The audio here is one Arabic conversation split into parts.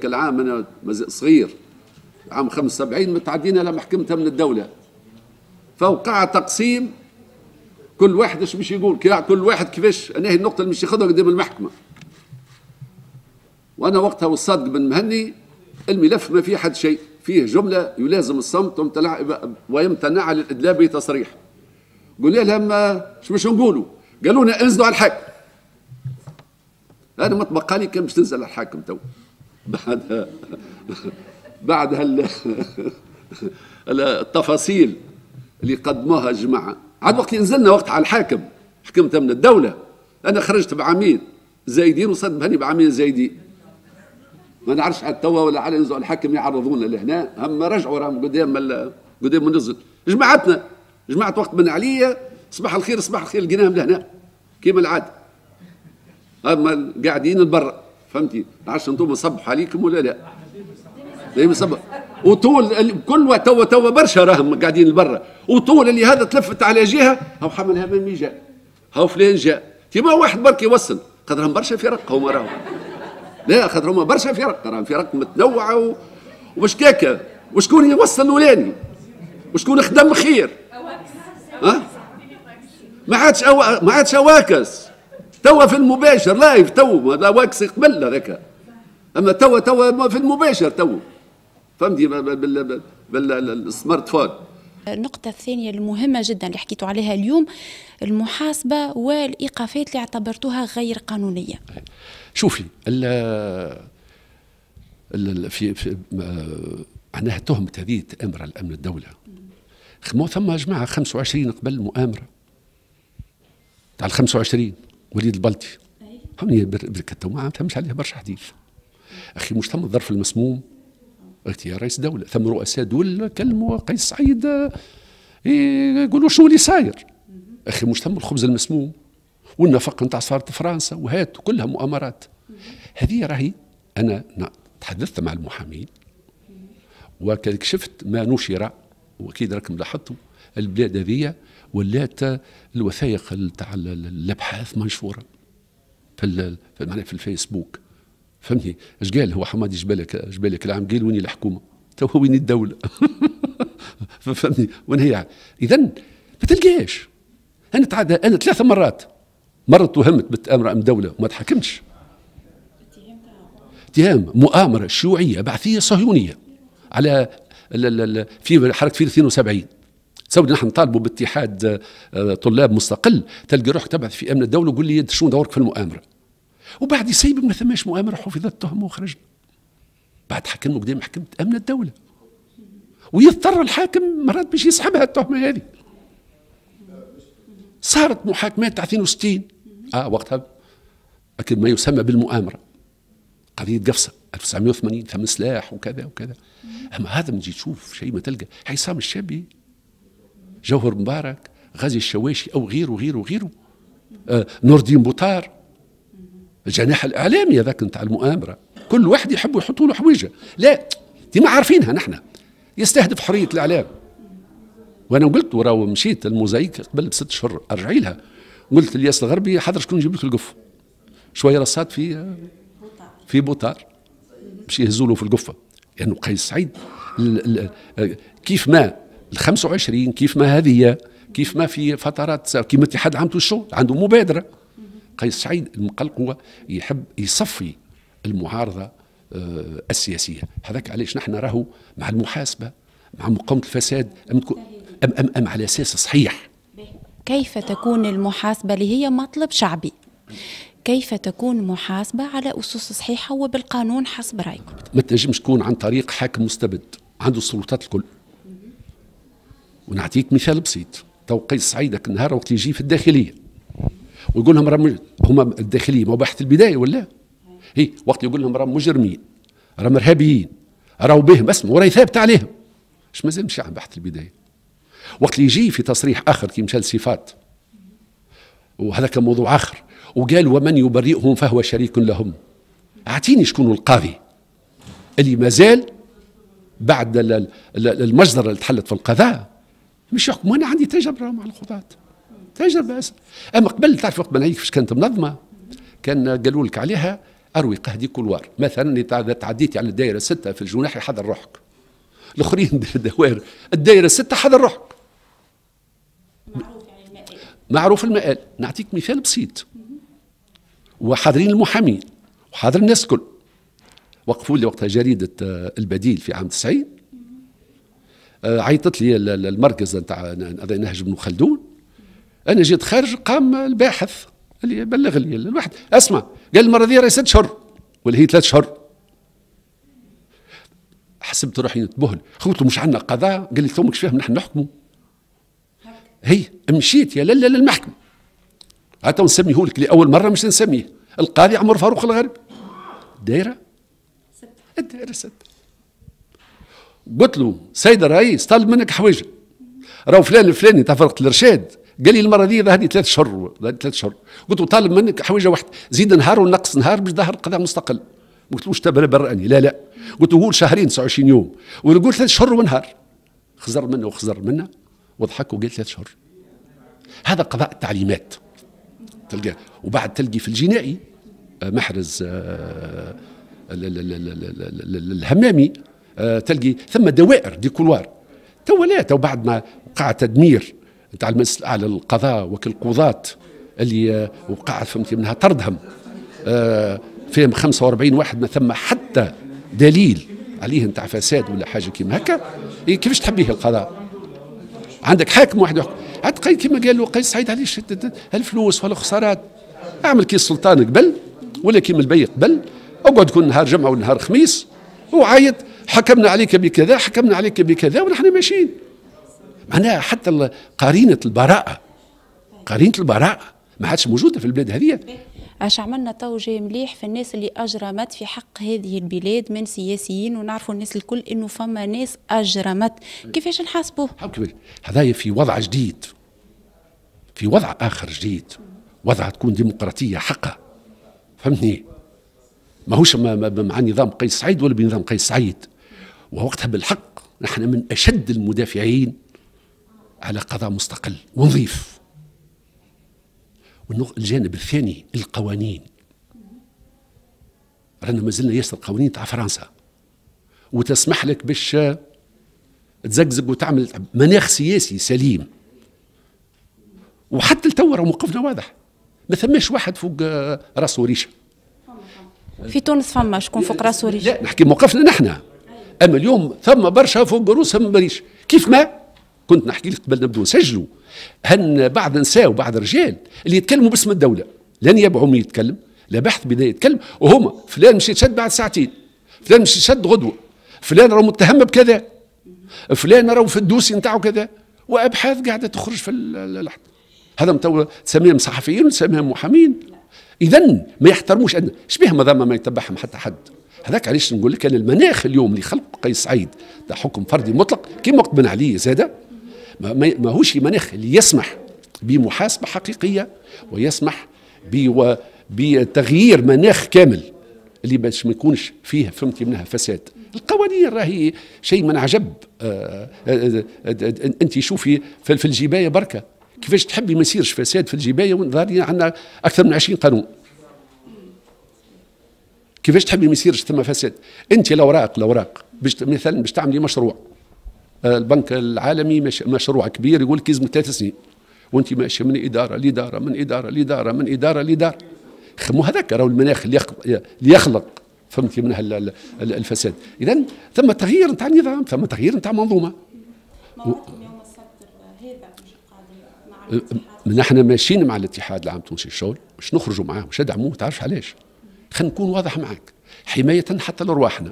ذاك العام انا صغير عام 75 على لمحكمتها من الدوله فوقع تقسيم كل واحد اش باش يقول كل واحد كيفاش انا هي النقطه اللي مش ياخذها قدام المحكمه وانا وقتها والصادق بن مهني الملف ما فيه حد شيء فيه جمله يلازم الصمت ويمتنع عن الادلاء بتصريح قلنا لهم اش باش نقولوا قالوا لنا انزلوا على الحاكم انا ما تبقى لي كان باش تنزل على الحاكم تو بعد بعد هال التفاصيل اللي قدموها الجماعه عاد وقت اللي نزلنا وقت على الحاكم حكمت من الدوله انا خرجت بعامين زايدين وصلت بهني بعامين زايدين ما نعرفش على التوا ولا على ينزلوا الحاكم يعرضونا لهنا هم رجعوا راهم قدام قدام نزل جماعتنا جماعه وقت بن علية صباح الخير صباح الخير لقيناهم لهنا كيما العاده اما قاعدين لبرا فهمتي عرفش انتم نصبح عليكم ولا لا دائما نصبح وطول كل وقت توا توا برشا راهم قاعدين لبرا وطول اللي هذا تلفت على جهه هاو حمل همامي جاء هاو فلان جاء تيما واحد برك يوصل خاطرهم برشا فرق هما راهم لا خاطرهم برشا فرق راهم فرق متنوعه و... ومش كاكا وشكون يوصل الاولاني وشكون خدم خير ها أه؟ ما عادش أو... ما عادش اواكس توا في المباشر لايف تو هذا واكس قبل هذاك اما توا توا في المباشر تو فهمتي بالسمارت فون النقطة الثانية المهمة جدا اللي حكيتوا عليها اليوم المحاسبة والإيقافات اللي اعتبرتوها غير قانونية شوفي ال ال في, في معناها تهمة هذه تأمر على أمن الدولة ثم جماعة 25 قبل مؤامرة تاع 25 وليد البلطي هوني بركته ما تهمش عليه برشا حديث اخي مش ثم الظرف المسموم قلت يا رئيس دوله ثم رؤساء دول كلموا قيس سعيد إيه، يقولوا شنو اللي صاير اخي مش ثم الخبز المسموم والنفق نتاع صارت فرنسا وهات كلها مؤامرات هذه راهي انا تحدثت مع المحامين وكشفت ما نشر واكيد راكم لاحظتم البلاد هذه ولات الوثائق تاع الابحاث منشوره في معناها في الفيسبوك فهمتني اش قال هو حمادي جبالك جبالك العام قال وين الحكومه تو وين الدوله فهمتني وين هي اذا ما تلقاش انا تعدى انا ثلاث مرات مره اتهمت بالتامر ام دوله وما تحكمتش اتهام مؤامره شيوعيه بعثيه صهيونيه على في حركه 72 تساوي نحن نطالبوا باتحاد آه، طلاب مستقل تلقى روحك تبعث في امن الدوله وقول لي شنو دورك في المؤامره وبعد يسيب ما ثماش مؤامره حفظت التهمه وخرجنا بعد حكمنا قدام محكمه امن الدوله ويضطر الحاكم مرات باش يسحبها التهمه هذه صارت محاكمات تاع 62 اه وقتها اكيد ما يسمى بالمؤامره قضيه قفصه 1980 ثم سلاح وكذا وكذا اما هذا من تجي تشوف شيء ما تلقى عصام الشابي جوهر مبارك غازي الشواشي او غيره غيره غيره آه نور الدين بوطار الجناح الاعلامي هذاك نتاع المؤامره كل واحد يحب يحطوا له حويجه لا ما عارفينها نحن يستهدف حريه الاعلام وانا قلت وراه مشيت الموزايك قبل بست اشهر ارجعي لها قلت الياس الغربي حضر شكون يجيب لك القف شويه رصاد في في بوطار باش يهزوا في القفه لانه يعني قيس سعيد آه، كيف ما ال 25 كيف ما هذه كيف ما في فترات كيما الاتحاد العام الشغل عنده مبادره قيس سعيد المقلق هو يحب يصفي المعارضه آه، السياسيه هذاك علاش نحن راهو مع المحاسبه مع مقاومه الفساد أم, ام ام ام على اساس صحيح كيف تكون المحاسبه اللي هي مطلب شعبي كيف تكون محاسبه على اسس صحيحه وبالقانون حسب رايكم ما تنجمش تكون عن طريق حاكم مستبد عنده السلطات الكل ونعطيك مثال بسيط تو قيس سعيد النهار وقت يجي في الداخليه ويقول لهم راهم هما الداخليه بحث البدايه ولا هي إيه، وقت يقول لهم راهم مجرمين راهم ارهابيين راهو بهم اسم وراهي ثابت عليهم اش مازال مش عن بحث البدايه وقت يجي في تصريح اخر كي مشى لصفات وهذا كان موضوع اخر وقال ومن يبرئهم فهو شريك لهم اعطيني شكون القاضي اللي مازال بعد المجزرة اللي تحلت في القضاء مش يحكموا انا عندي تجربه مع القضاة تجربه أسا. اما قبل تعرف وقت بنعيك فاش كانت منظمه كان قالوا لك عليها اروقه هذه كلوار مثلا تعديتي على الدائره سته في الجناح حضر روحك الاخرين دوائر الدائره سته حضر روحك معروف المآل معروف المآل نعطيك مثال بسيط وحاضرين المحامين وحاضر الناس الكل وقفوا لي وقتها جريده آه، البديل في عام 90 آه، عيطت لي المركز نتاع نهج بن خلدون انا جيت خارج قام الباحث اللي بلغ لي الواحد اسمع قال المره دي راهي ست شهور ولا هي ثلاث شهور حسبت روحي نتبهل قلت له مش عندنا قضاء قال لي تومك فيهم نحن نحكموا هي مشيت يا لالا للمحكمة هاتا نسميه لك لأول مرة مش نسميه القاضي عمر فاروق الغرب دايرة دايره ست قلت له سيد الرئيس طلب منك حوايج راهو فلان الفلاني تاع فرقه الارشاد قال لي المره دي ظهرني ثلاث شهور ثلاث شهور قلت له طالب منك حوايج واحده زيد نهار ونقص نهار باش ظهر قضاء مستقل ما قلتلوش تبرأ برأني لا لا قلت له شهرين 29 يوم ونقول ثلاث شهور ونهار خزر منه وخزر منه وضحك وقال ثلاث شهور هذا قضاء التعليمات تلقاه وبعد تلقي في الجنائي آه، محرز آه، الهمامي آه، تلقي ثم دوائر دي كولوار تو لا تو بعد ما وقع تدمير نتاع المجلس الاعلى للقضاء القضاة اللي آه، وقع فهمتي منها طردهم آه، فيهم 45 واحد ما ثم حتى دليل عليه نتاع فساد ولا حاجه كيما هكا إيه، كيفاش تحبيه القضاء عندك حاكم واحد يحكم عاد كيما قال له قيس سعيد علاش الفلوس ولا خسارات اعمل كي السلطان قبل ولا كيما البي قبل اقعد كل نهار جمعه ونهار خميس وعايد حكمنا عليك بكذا حكمنا عليك بكذا ونحن ماشيين معناها حتى قرينة البراءة قرينة البراءة ما عادش موجودة في البلاد هذه اش عملنا تو جاي مليح في الناس اللي اجرمت في حق هذه البلاد من سياسيين ونعرفوا الناس الكل انه فما ناس اجرمت كيفاش نحاسبوه؟ هذايا في وضع جديد في وضع اخر جديد وضع تكون ديمقراطيه حقه فهمتني ماهوش مع نظام قيس سعيد ولا بنظام قيس سعيد ووقتها بالحق نحن من أشد المدافعين على قضاء مستقل ونظيف الجانب الثاني القوانين رانا مازلنا ياسر قوانين تاع فرنسا وتسمح لك باش تزقزق وتعمل مناخ سياسي سليم وحتى لتو موقفنا واضح ما ثماش واحد فوق آه، راسه ريشه في تونس فما شكون فوق راسه ريشه لا نحكي موقفنا نحن اما اليوم ثم برشا فوق ثم مريش كيف ما كنت نحكي لك قبل نبدو نسجلوا هن بعض النساء وبعض رجال اللي يتكلموا باسم الدوله لن يبعوا من يتكلم لا بحث بدا يتكلم وهما فلان مش شد بعد ساعتين فلان مش شد غدوه فلان راه متهم بكذا فلان راه في الدوسي نتاعو كذا وابحاث قاعده تخرج في اللحظه هذا متو تسميهم صحفيين تسميهم محامين اذا ما يحترموش عندنا شبيه ما يتبعهم حتى حد هذاك علاش نقول لك ان المناخ اليوم اللي خلق قيس سعيد ده حكم فردي مطلق كما وقت بن علي زاده ماهوش مناخ اللي يسمح بمحاسبه حقيقيه ويسمح بتغيير مناخ كامل اللي باش ما يكونش فيه فهمتي منها فساد القوانين راهي شيء من عجب آه، آه، آه، انت شوفي في الجبايه بركه كيفاش تحبي ما يصيرش فساد في الجبايه وظهر عندنا اكثر من 20 قانون كيفاش تحبي ما يصيرش ثم فساد انت الاوراق الاوراق باش مثلا باش تعملي مشروع آه، البنك العالمي مشروع كبير يقول لك لازم ثلاث سنين وانت ماشيه من اداره لاداره من اداره لاداره من اداره لاداره مو هذاك راهو المناخ اللي يخلق فهمتي من الفساد اذا ثم تغيير نتاع النظام ثم تغيير نتاع منظومه و... أه، نحن ماشيين مع الاتحاد العام التونسي للشغل باش نخرجوا معاه باش ندعموه تعرفش علاش خلينا نكون واضح معك حماية حتى لأرواحنا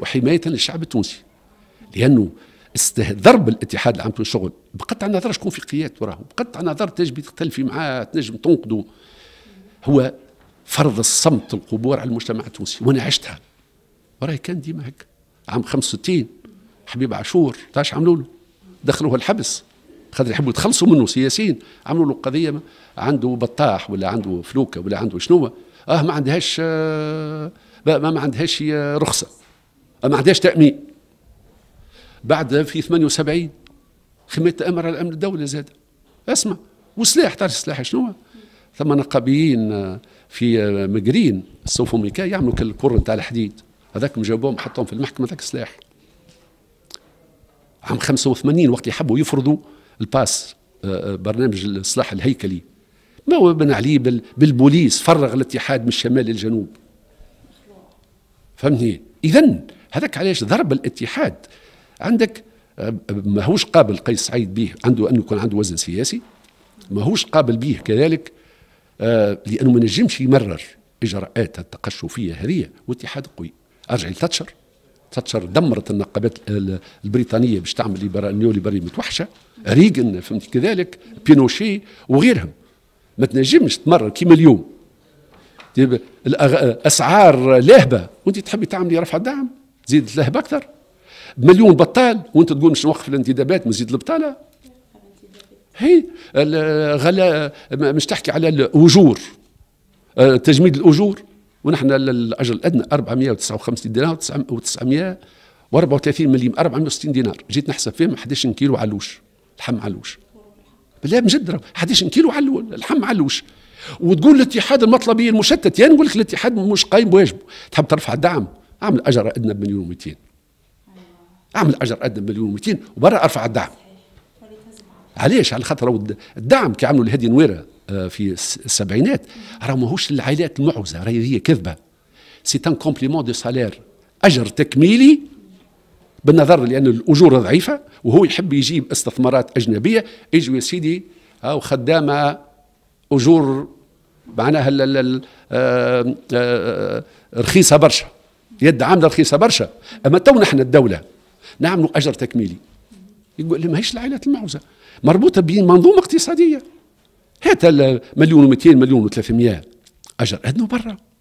وحماية للشعب التونسي لأنه ضرب الاتحاد العام للشغل بقطع النظر شكون في قيادته راه بقطع النظر تجبي تختلفي معاه تنجم تنقده هو فرض الصمت القبور على المجتمع التونسي وانا عشتها وراي كان ديما هكا عام 65 حبيب عاشور تاش عملوا له دخلوه الحبس خاطر يحبوا يتخلصوا منه سياسيين عملوا له قضيه عنده بطاح ولا عنده فلوكه ولا عنده شنو اه ما عندهاش آه ما, ما عندهاش رخصه آه، ما عندهاش تامين بعد في 78 خمات امر الامن الدولي زاد اسمع وسلاح تعرف السلاح شنو ثم نقابيين آه، في آه، مقرين السوفو ميكا يعملوا كالكر نتاع الحديد هذاك جابوهم حطوهم في المحكمه ذاك السلاح عام 85 وقت يحبوا يفرضوا الباس برنامج الإصلاح الهيكلي ما هو بن علي بالبوليس فرغ الاتحاد من الشمال للجنوب فهمتني اذا هذاك علاش ضرب الاتحاد عندك آه، ماهوش قابل قيس سعيد به عنده انه يكون عنده وزن سياسي ماهوش قابل به كذلك آه، لانه ما نجمش يمرر اجراءات التقشفيه هذه واتحاد قوي ارجع لتتشر تتشر دمرت النقابات البريطانيه باش تعمل نيو ليبراليه متوحشه ريغن فهمت كذلك بينوشي وغيرهم ما تنجمش تمرر كيما اليوم الاسعار لاهبه وانت تحبي تعملي رفع الدعم تزيد تلهب اكثر مليون بطال وانت تقول مش نوقف الانتدابات ونزيد البطاله هي غلا مش تحكي على الاجور آه، تجميد الاجور ونحن الاجر الادنى 459 دينار و934 مليم 460 دينار جيت نحسب فيهم 11 كيلو علوش لحم علوش بالله من جد 11 كيلو على اللحم علوش وتقول الاتحاد المطلبي المشتت يعني نقول لك الاتحاد مش قايم بواجبه تحب ترفع الدعم اعمل اجر ادنى بمليون و200 اعمل اجر ادنى بمليون و200 وبرا ارفع الدعم علاش على خاطر الدعم كي عملوا الهادي نويره آه، في السبعينات راه ماهوش للعائلات المعوزه راهي هي كذبه سي ان كومبليمون دو سالير اجر تكميلي بالنظر لأن الأجور ضعيفة وهو يحب يجيب استثمارات أجنبية يجوا يا سيدي أو خدامة أجور معناها آه، آه، آه، رخيصة برشا يد عاملة رخيصة برشا أما تو نحن الدولة نعملوا أجر تكميلي يقول لي ماهيش العائلات المعوزة مربوطة بمنظومة اقتصادية هات مليون و200 مليون و300 أجر أدنوا برا